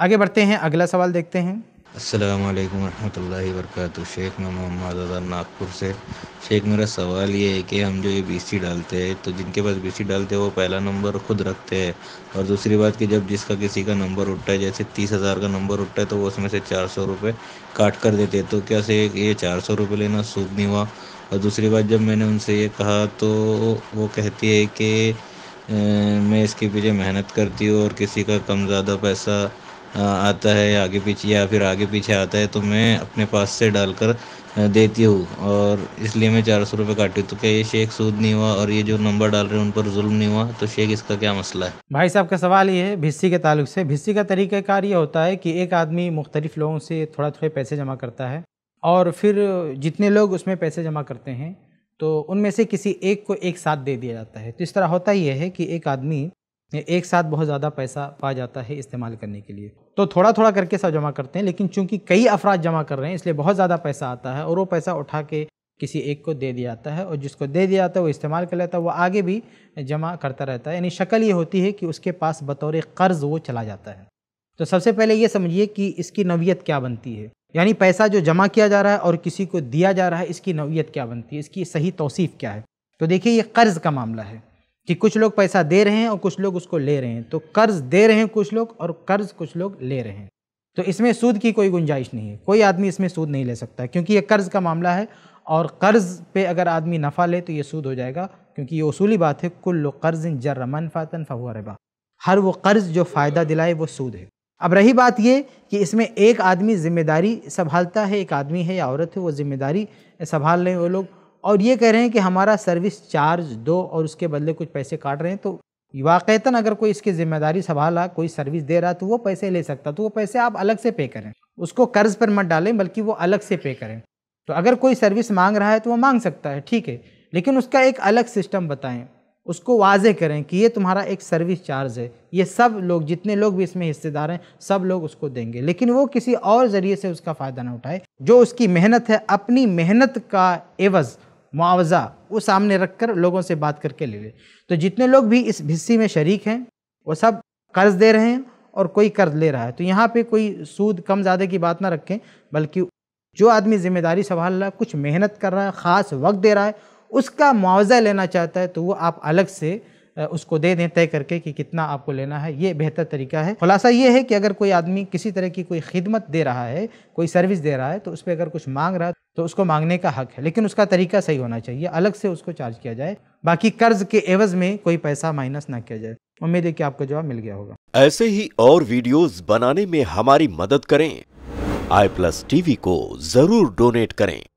आगे बढ़ते हैं अगला सवाल देखते हैं अस्सलाम वालेकुम रहमतुल्लाहि शेख मैं मोहम्मद अजहर नागपुर से शेख मेरा सवाल ये है कि हम जो ये बीसी डालते हैं तो जिनके पास बीसी डालते हैं वो पहला नंबर खुद रखते हैं और दूसरी बात कि जब जिसका किसी का नंबर उठता है जैसे तीस हज़ार का नंबर उठता है तो वो उसमें से चार सौ रुपये काट कर देते हैं तो क्या से ये चार सौ रुपये लेना सूख नहीं हुआ और दूसरी बात जब मैंने उनसे ये कहा तो वो कहती है कि मैं इसके पीछे मेहनत करती हूँ और किसी का कम ज़्यादा पैसा हाँ, आता है आगे पीछे या फिर आगे पीछे आता है तो मैं अपने पास से डालकर देती हूँ और इसलिए मैं चार सौ रुपये काटी तो क्या ये शेख सूद नहीं हुआ और ये जो नंबर डाल रहे हैं उन पर जुल्म नहीं हुआ तो शेख इसका क्या मसला है भाई साहब का सवाल ये है भिस्सी के तालुक से भिस्सी का तरीक़ाकार ये होता है कि एक आदमी मुख्तलिफ लोगों से थोड़ा थोड़े पैसे जमा करता है और फिर जितने लोग उसमें पैसे जमा करते हैं तो उनमें से किसी एक को एक साथ दे दिया जाता है तो इस तरह होता यह है कि एक आदमी एक साथ बहुत ज़्यादा पैसा पा जाता है इस्तेमाल करने के लिए तो थोड़ा थोड़ा करके सब जमा करते हैं लेकिन चूंकि कई अफराद जमा कर रहे हैं इसलिए बहुत ज़्यादा पैसा आता है और वो पैसा उठा के किसी एक को दे दिया जाता है और जिसको दे दिया जाता है वो इस्तेमाल कर लेता है वो आगे भी जमा करता रहता है यानी शक्ल ये होती है कि उसके पास बतौर कर्ज़ वो चला जाता है तो सबसे पहले ये समझिए कि इसकी नवीयत क्या बनती है यानी पैसा जो जमा किया जा रहा है और किसी को दिया जा रहा है इसकी नवीयत क्या बनती है इसकी सही तोसीफ़ क्या है तो देखिए ये कर्ज़ का मामला है कि कुछ लोग पैसा दे रहे हैं और कुछ लोग उसको ले रहे हैं तो कर्ज दे रहे हैं कुछ लोग और कर्ज कुछ लोग ले रहे हैं तो इसमें सूद की कोई गुंजाइश नहीं है कोई आदमी इसमें सूद नहीं ले सकता क्योंकि ये कर्ज का मामला है और कर्ज पे अगर आदमी नफ़ा ले तो ये सूद हो जाएगा क्योंकि ये उसूली बात है कुल कर्ज जर्र मनफातन फ़हुआ रिबा हर वो कर्ज जो फ़ायदा दिलाए वो सूद है अब रही बात ये कि इसमें एक आदमी ज़िम्मेदारी संभालता है एक आदमी है या औरत है वो ज़िम्मेदारी संभाल रहे हैं वो लोग और ये कह रहे हैं कि हमारा सर्विस चार्ज दो और उसके बदले कुछ पैसे काट रहे हैं तो वाक़ता अगर कोई इसकी ज़िम्मेदारी संभाला कोई सर्विस दे रहा तो वो पैसे ले सकता तो वो पैसे आप अलग से पे करें उसको कर्ज़ पर मत डालें बल्कि वो अलग से पे करें तो अगर कोई सर्विस मांग रहा है तो वो मांग सकता है ठीक है लेकिन उसका एक अलग सिस्टम बताएं उसको वाजे करें कि ये तुम्हारा एक सर्विस चार्ज है ये सब लोग जितने लोग भी इसमें हिस्सेदार हैं सब लोग उसको देंगे लेकिन वो किसी और ज़रिए से उसका फ़ायदा ना उठाए जो उसकी मेहनत है अपनी मेहनत का एवज़ मुआवजा वो सामने रख कर लोगों से बात करके ले ले तो जितने लोग भी इस हिस्से में शरीक हैं वो सब कर्ज दे रहे हैं और कोई कर्ज ले रहा है तो यहाँ पे कोई सूद कम ज़्यादा की बात ना रखें बल्कि जो आदमी ज़िम्मेदारी संभाल रहा है कुछ मेहनत कर रहा है ख़ास वक्त दे रहा है उसका मुआवजा लेना चाहता है तो वो आप अलग से उसको दे दें तय करके कि कितना आपको लेना है ये बेहतर तरीका है खुलासा ये है कि अगर कोई आदमी किसी तरह की कोई खिदमत दे रहा है कोई सर्विस दे रहा है तो उस पर अगर कुछ मांग रहा है तो उसको मांगने का हक है लेकिन उसका तरीका सही होना चाहिए अलग से उसको चार्ज किया जाए बाकी कर्ज के एवज में कोई पैसा माइनस ना किया जाए उम्मीद है कि आपको जवाब मिल गया होगा ऐसे ही और वीडियोस बनाने में हमारी मदद करें आई प्लस टीवी को जरूर डोनेट करें